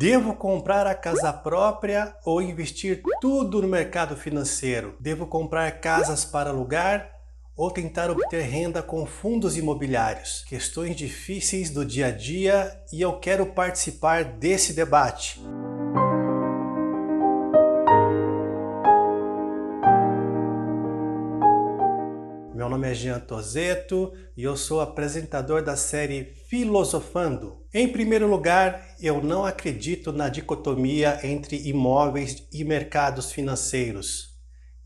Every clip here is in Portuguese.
Devo comprar a casa própria ou investir tudo no mercado financeiro? Devo comprar casas para alugar ou tentar obter renda com fundos imobiliários? Questões difíceis do dia a dia e eu quero participar desse debate. Meu nome é Jean Tozeto e eu sou apresentador da série filosofando. Em primeiro lugar, eu não acredito na dicotomia entre imóveis e mercados financeiros.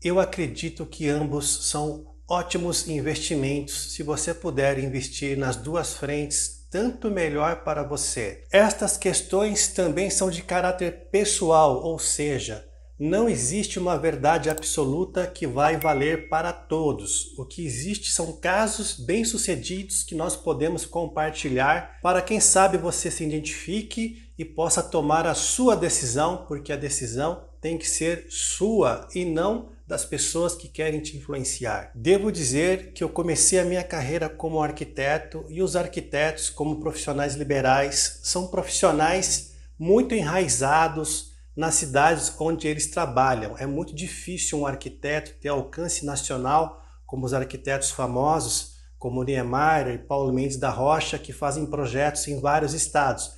Eu acredito que ambos são ótimos investimentos se você puder investir nas duas frentes, tanto melhor para você. Estas questões também são de caráter pessoal, ou seja, não existe uma verdade absoluta que vai valer para todos. O que existe são casos bem-sucedidos que nós podemos compartilhar para quem sabe você se identifique e possa tomar a sua decisão, porque a decisão tem que ser sua e não das pessoas que querem te influenciar. Devo dizer que eu comecei a minha carreira como arquiteto e os arquitetos, como profissionais liberais, são profissionais muito enraizados nas cidades onde eles trabalham. É muito difícil um arquiteto ter alcance nacional, como os arquitetos famosos, como Niemeyer e Paulo Mendes da Rocha, que fazem projetos em vários estados.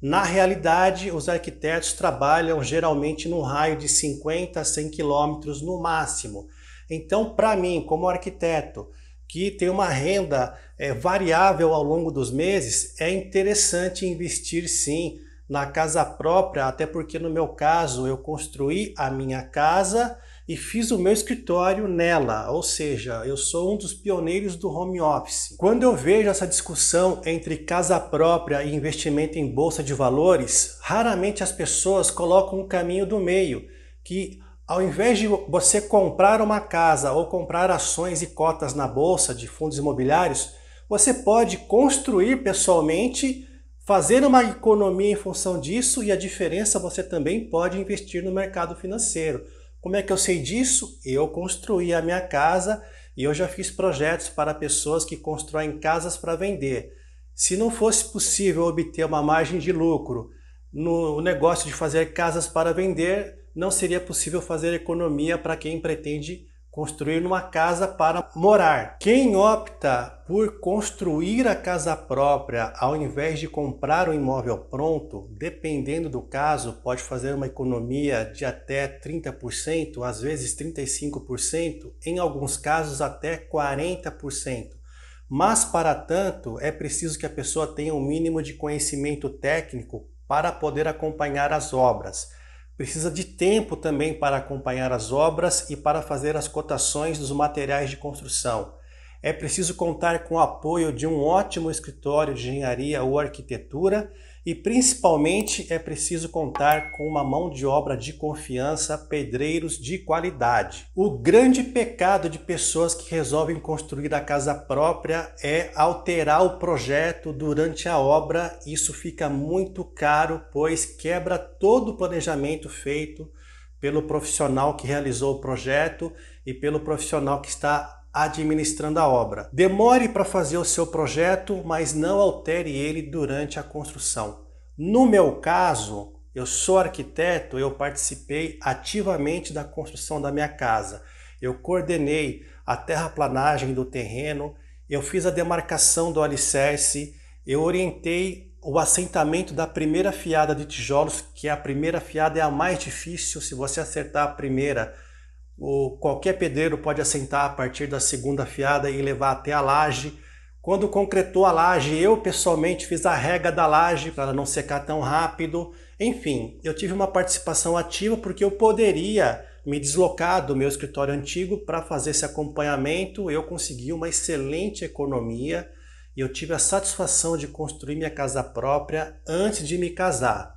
Na realidade, os arquitetos trabalham geralmente num raio de 50 a 100 quilômetros no máximo. Então, para mim, como arquiteto, que tem uma renda é, variável ao longo dos meses, é interessante investir sim na casa própria, até porque no meu caso eu construí a minha casa e fiz o meu escritório nela, ou seja, eu sou um dos pioneiros do home office. Quando eu vejo essa discussão entre casa própria e investimento em bolsa de valores, raramente as pessoas colocam um caminho do meio, que ao invés de você comprar uma casa ou comprar ações e cotas na bolsa de fundos imobiliários, você pode construir pessoalmente fazer uma economia em função disso e a diferença você também pode investir no mercado financeiro. Como é que eu sei disso? Eu construí a minha casa e eu já fiz projetos para pessoas que constroem casas para vender. Se não fosse possível obter uma margem de lucro no negócio de fazer casas para vender, não seria possível fazer economia para quem pretende construir uma casa para morar. Quem opta por construir a casa própria ao invés de comprar o um imóvel pronto, dependendo do caso, pode fazer uma economia de até 30%, às vezes 35%, em alguns casos até 40%. Mas para tanto, é preciso que a pessoa tenha um mínimo de conhecimento técnico para poder acompanhar as obras. Precisa de tempo também para acompanhar as obras e para fazer as cotações dos materiais de construção. É preciso contar com o apoio de um ótimo escritório de engenharia ou arquitetura e principalmente é preciso contar com uma mão de obra de confiança, pedreiros de qualidade. O grande pecado de pessoas que resolvem construir a casa própria é alterar o projeto durante a obra. Isso fica muito caro, pois quebra todo o planejamento feito pelo profissional que realizou o projeto e pelo profissional que está administrando a obra. Demore para fazer o seu projeto, mas não altere ele durante a construção. No meu caso, eu sou arquiteto, eu participei ativamente da construção da minha casa. Eu coordenei a terraplanagem do terreno, eu fiz a demarcação do alicerce, eu orientei o assentamento da primeira fiada de tijolos, que a primeira fiada é a mais difícil, se você acertar a primeira, o, qualquer pedreiro pode assentar a partir da segunda fiada e levar até a laje. Quando concretou a laje, eu pessoalmente fiz a rega da laje para ela não secar tão rápido. Enfim, eu tive uma participação ativa porque eu poderia me deslocar do meu escritório antigo para fazer esse acompanhamento. Eu consegui uma excelente economia e eu tive a satisfação de construir minha casa própria antes de me casar.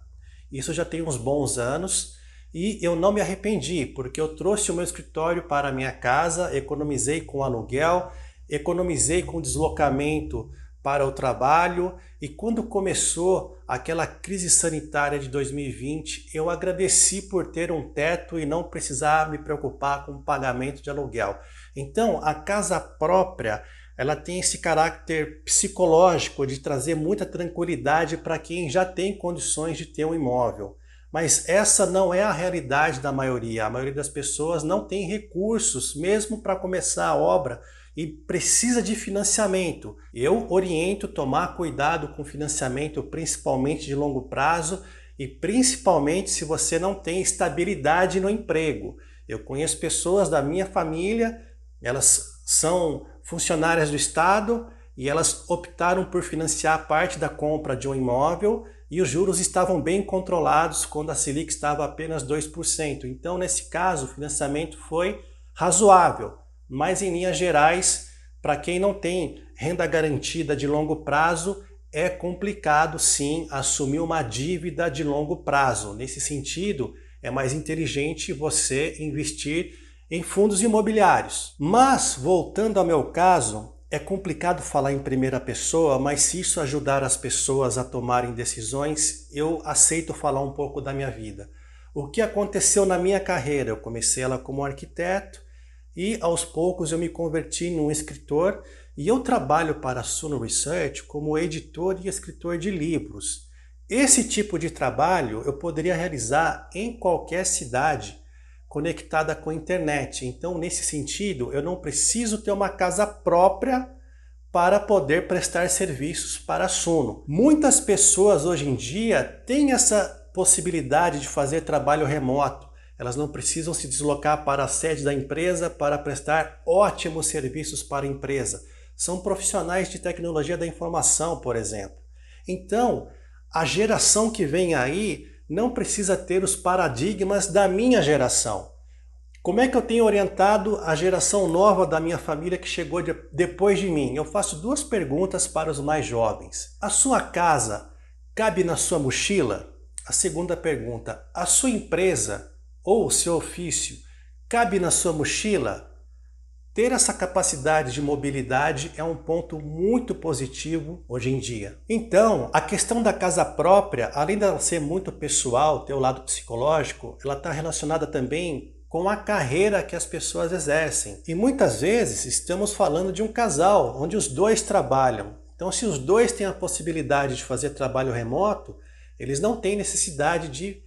Isso já tem uns bons anos e eu não me arrependi, porque eu trouxe o meu escritório para a minha casa, economizei com aluguel, economizei com deslocamento para o trabalho. E quando começou aquela crise sanitária de 2020, eu agradeci por ter um teto e não precisar me preocupar com o pagamento de aluguel. Então, a casa própria ela tem esse caráter psicológico de trazer muita tranquilidade para quem já tem condições de ter um imóvel. Mas essa não é a realidade da maioria. A maioria das pessoas não tem recursos mesmo para começar a obra e precisa de financiamento. Eu oriento tomar cuidado com financiamento, principalmente de longo prazo e principalmente se você não tem estabilidade no emprego. Eu conheço pessoas da minha família, elas são funcionárias do Estado e elas optaram por financiar parte da compra de um imóvel e os juros estavam bem controlados quando a Selic estava apenas 2%. Então, nesse caso, o financiamento foi razoável, mas em linhas gerais, para quem não tem renda garantida de longo prazo, é complicado sim assumir uma dívida de longo prazo. Nesse sentido, é mais inteligente você investir em fundos imobiliários. Mas, voltando ao meu caso, é complicado falar em primeira pessoa, mas se isso ajudar as pessoas a tomarem decisões, eu aceito falar um pouco da minha vida. O que aconteceu na minha carreira? Eu comecei ela como arquiteto e aos poucos eu me converti num escritor e eu trabalho para a Suno Research como editor e escritor de livros. Esse tipo de trabalho eu poderia realizar em qualquer cidade conectada com a internet. Então, nesse sentido, eu não preciso ter uma casa própria para poder prestar serviços para Suno. Muitas pessoas hoje em dia têm essa possibilidade de fazer trabalho remoto. Elas não precisam se deslocar para a sede da empresa para prestar ótimos serviços para a empresa. São profissionais de tecnologia da informação, por exemplo. Então, a geração que vem aí não precisa ter os paradigmas da minha geração. Como é que eu tenho orientado a geração nova da minha família que chegou de, depois de mim? Eu faço duas perguntas para os mais jovens. A sua casa cabe na sua mochila? A segunda pergunta, a sua empresa ou o seu ofício cabe na sua mochila? Ter essa capacidade de mobilidade é um ponto muito positivo hoje em dia. Então, a questão da casa própria, além dela ser muito pessoal, ter o lado psicológico, ela está relacionada também com a carreira que as pessoas exercem. E muitas vezes estamos falando de um casal onde os dois trabalham. Então, se os dois têm a possibilidade de fazer trabalho remoto, eles não têm necessidade de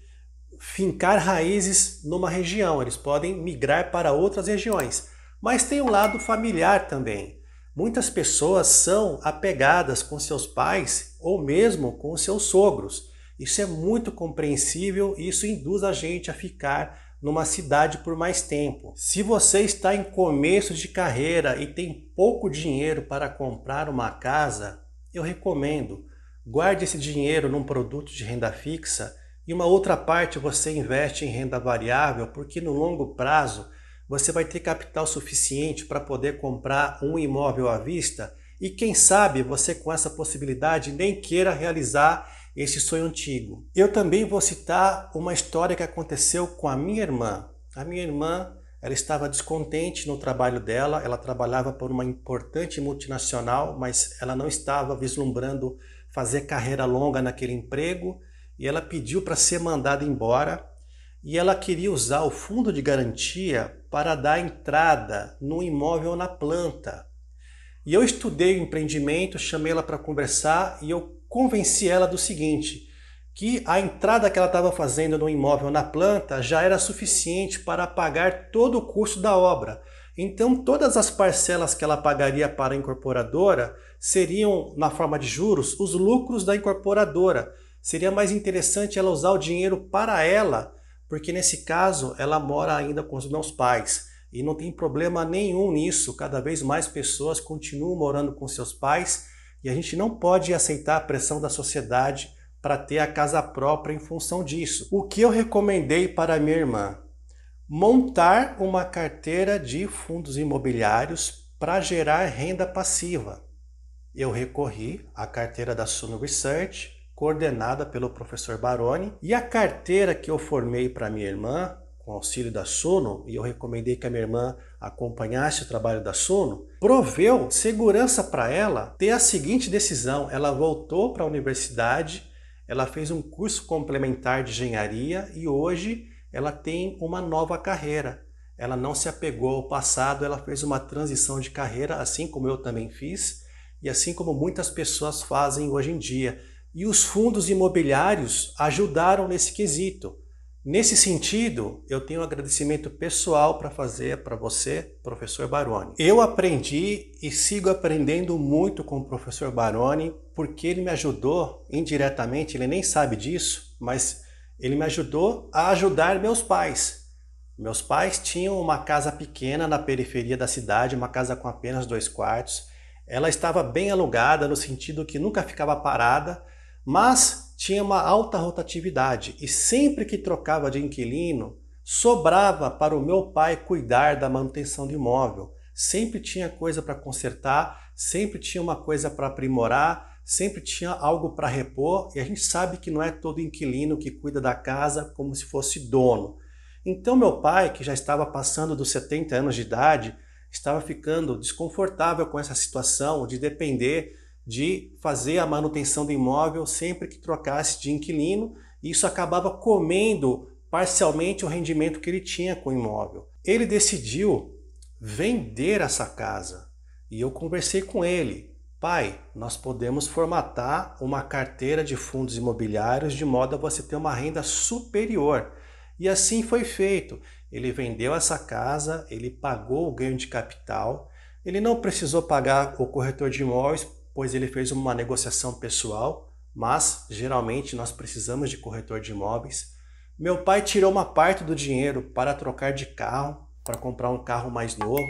fincar raízes numa região, eles podem migrar para outras regiões. Mas tem o lado familiar também. Muitas pessoas são apegadas com seus pais ou mesmo com seus sogros. Isso é muito compreensível e isso induz a gente a ficar numa cidade por mais tempo. Se você está em começo de carreira e tem pouco dinheiro para comprar uma casa, eu recomendo guarde esse dinheiro num produto de renda fixa e uma outra parte você investe em renda variável, porque no longo prazo você vai ter capital suficiente para poder comprar um imóvel à vista e quem sabe você com essa possibilidade nem queira realizar esse sonho antigo. Eu também vou citar uma história que aconteceu com a minha irmã. A minha irmã, ela estava descontente no trabalho dela, ela trabalhava por uma importante multinacional, mas ela não estava vislumbrando fazer carreira longa naquele emprego e ela pediu para ser mandada embora e ela queria usar o fundo de garantia para dar entrada no imóvel na planta. E eu estudei o empreendimento, chamei ela para conversar e eu convenci ela do seguinte, que a entrada que ela estava fazendo no imóvel na planta já era suficiente para pagar todo o custo da obra. Então, todas as parcelas que ela pagaria para a incorporadora seriam, na forma de juros, os lucros da incorporadora. Seria mais interessante ela usar o dinheiro para ela porque nesse caso ela mora ainda com os meus pais e não tem problema nenhum nisso. Cada vez mais pessoas continuam morando com seus pais e a gente não pode aceitar a pressão da sociedade para ter a casa própria em função disso. O que eu recomendei para minha irmã? Montar uma carteira de fundos imobiliários para gerar renda passiva. Eu recorri à carteira da Suno Research, coordenada pelo professor Baroni, e a carteira que eu formei para minha irmã, com auxílio da Sono, e eu recomendei que a minha irmã acompanhasse o trabalho da Sono, proveu segurança para ela ter a seguinte decisão: ela voltou para a universidade, ela fez um curso complementar de engenharia e hoje ela tem uma nova carreira. Ela não se apegou ao passado, ela fez uma transição de carreira, assim como eu também fiz, e assim como muitas pessoas fazem hoje em dia e os fundos imobiliários ajudaram nesse quesito. Nesse sentido, eu tenho um agradecimento pessoal para fazer para você, professor Baroni. Eu aprendi e sigo aprendendo muito com o professor Baroni, porque ele me ajudou indiretamente, ele nem sabe disso, mas ele me ajudou a ajudar meus pais. Meus pais tinham uma casa pequena na periferia da cidade, uma casa com apenas dois quartos. Ela estava bem alugada, no sentido que nunca ficava parada, mas tinha uma alta rotatividade e sempre que trocava de inquilino, sobrava para o meu pai cuidar da manutenção do imóvel. Sempre tinha coisa para consertar, sempre tinha uma coisa para aprimorar, sempre tinha algo para repor, e a gente sabe que não é todo inquilino que cuida da casa como se fosse dono. Então meu pai, que já estava passando dos 70 anos de idade, estava ficando desconfortável com essa situação de depender de fazer a manutenção do imóvel sempre que trocasse de inquilino, e isso acabava comendo parcialmente o rendimento que ele tinha com o imóvel. Ele decidiu vender essa casa e eu conversei com ele. Pai, nós podemos formatar uma carteira de fundos imobiliários de modo a você ter uma renda superior. E assim foi feito. Ele vendeu essa casa, ele pagou o ganho de capital, ele não precisou pagar o corretor de imóveis pois ele fez uma negociação pessoal, mas geralmente nós precisamos de corretor de imóveis. Meu pai tirou uma parte do dinheiro para trocar de carro, para comprar um carro mais novo,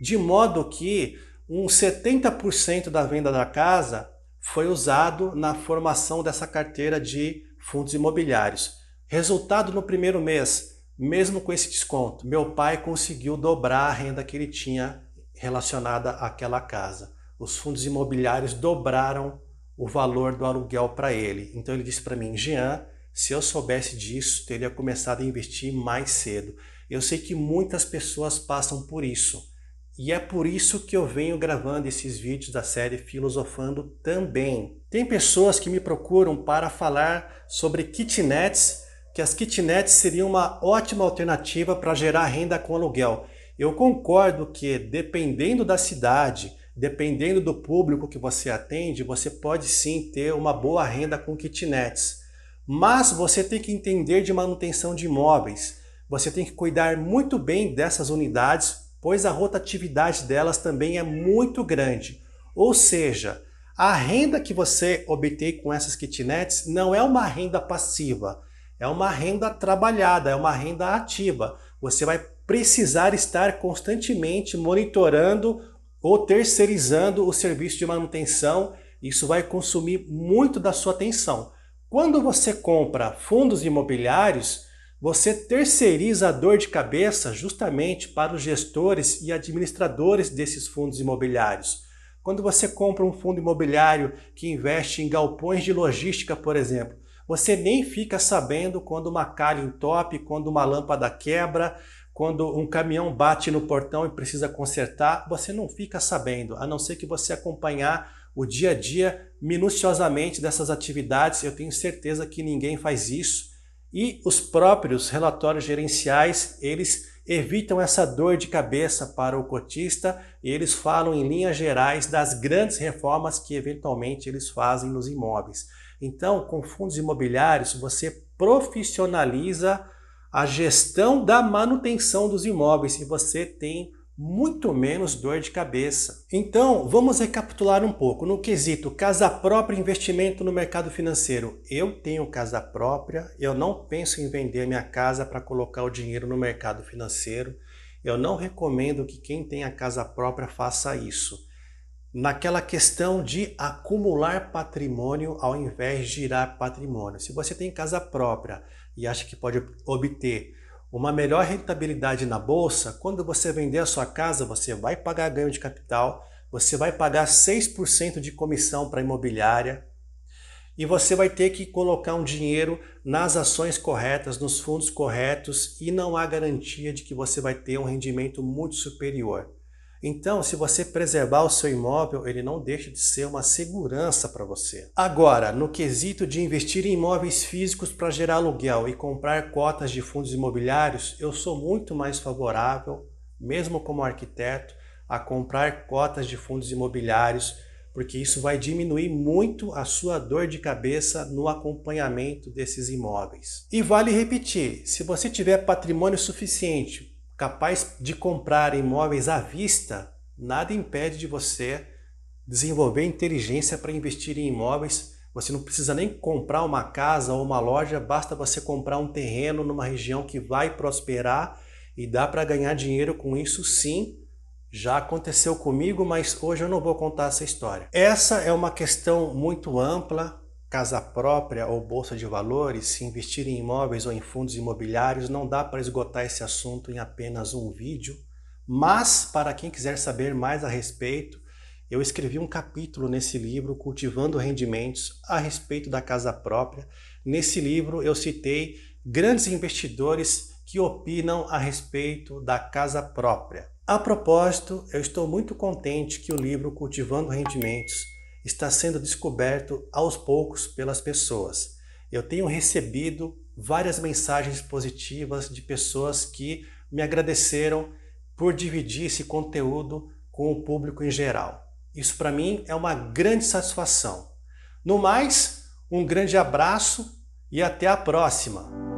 de modo que uns 70% da venda da casa foi usado na formação dessa carteira de fundos imobiliários. Resultado no primeiro mês, mesmo com esse desconto, meu pai conseguiu dobrar a renda que ele tinha relacionada àquela casa os fundos imobiliários dobraram o valor do aluguel para ele. Então ele disse para mim, Jean, se eu soubesse disso, teria começado a investir mais cedo. Eu sei que muitas pessoas passam por isso. E é por isso que eu venho gravando esses vídeos da série Filosofando também. Tem pessoas que me procuram para falar sobre kitnets, que as kitnets seriam uma ótima alternativa para gerar renda com aluguel. Eu concordo que, dependendo da cidade, dependendo do público que você atende, você pode sim ter uma boa renda com kitnets. Mas você tem que entender de manutenção de imóveis. Você tem que cuidar muito bem dessas unidades, pois a rotatividade delas também é muito grande. Ou seja, a renda que você obtém com essas kitnets não é uma renda passiva, é uma renda trabalhada, é uma renda ativa. Você vai precisar estar constantemente monitorando ou terceirizando o serviço de manutenção, isso vai consumir muito da sua atenção. Quando você compra fundos imobiliários, você terceiriza a dor de cabeça justamente para os gestores e administradores desses fundos imobiliários. Quando você compra um fundo imobiliário que investe em galpões de logística, por exemplo, você nem fica sabendo quando uma calha entope, quando uma lâmpada quebra, quando um caminhão bate no portão e precisa consertar, você não fica sabendo, a não ser que você acompanhar o dia a dia minuciosamente dessas atividades. Eu tenho certeza que ninguém faz isso. E os próprios relatórios gerenciais, eles evitam essa dor de cabeça para o cotista e eles falam em linhas gerais das grandes reformas que eventualmente eles fazem nos imóveis. Então, com fundos imobiliários, você profissionaliza a gestão da manutenção dos imóveis e você tem muito menos dor de cabeça. Então, vamos recapitular um pouco. No quesito casa própria e investimento no mercado financeiro. Eu tenho casa própria, eu não penso em vender minha casa para colocar o dinheiro no mercado financeiro. Eu não recomendo que quem tem a casa própria faça isso. Naquela questão de acumular patrimônio ao invés de girar patrimônio. Se você tem casa própria, e acha que pode obter uma melhor rentabilidade na bolsa, quando você vender a sua casa, você vai pagar ganho de capital, você vai pagar 6% de comissão para a imobiliária e você vai ter que colocar um dinheiro nas ações corretas, nos fundos corretos e não há garantia de que você vai ter um rendimento muito superior. Então, se você preservar o seu imóvel, ele não deixa de ser uma segurança para você. Agora, no quesito de investir em imóveis físicos para gerar aluguel e comprar cotas de fundos imobiliários, eu sou muito mais favorável, mesmo como arquiteto, a comprar cotas de fundos imobiliários, porque isso vai diminuir muito a sua dor de cabeça no acompanhamento desses imóveis. E vale repetir, se você tiver patrimônio suficiente capaz de comprar imóveis à vista, nada impede de você desenvolver inteligência para investir em imóveis. Você não precisa nem comprar uma casa ou uma loja, basta você comprar um terreno numa região que vai prosperar e dá para ganhar dinheiro com isso sim. Já aconteceu comigo, mas hoje eu não vou contar essa história. Essa é uma questão muito ampla casa própria ou bolsa de valores, se investir em imóveis ou em fundos imobiliários, não dá para esgotar esse assunto em apenas um vídeo, mas para quem quiser saber mais a respeito, eu escrevi um capítulo nesse livro, Cultivando Rendimentos, a respeito da casa própria. Nesse livro eu citei grandes investidores que opinam a respeito da casa própria. A propósito, eu estou muito contente que o livro Cultivando Rendimentos está sendo descoberto aos poucos pelas pessoas. Eu tenho recebido várias mensagens positivas de pessoas que me agradeceram por dividir esse conteúdo com o público em geral. Isso para mim é uma grande satisfação. No mais, um grande abraço e até a próxima!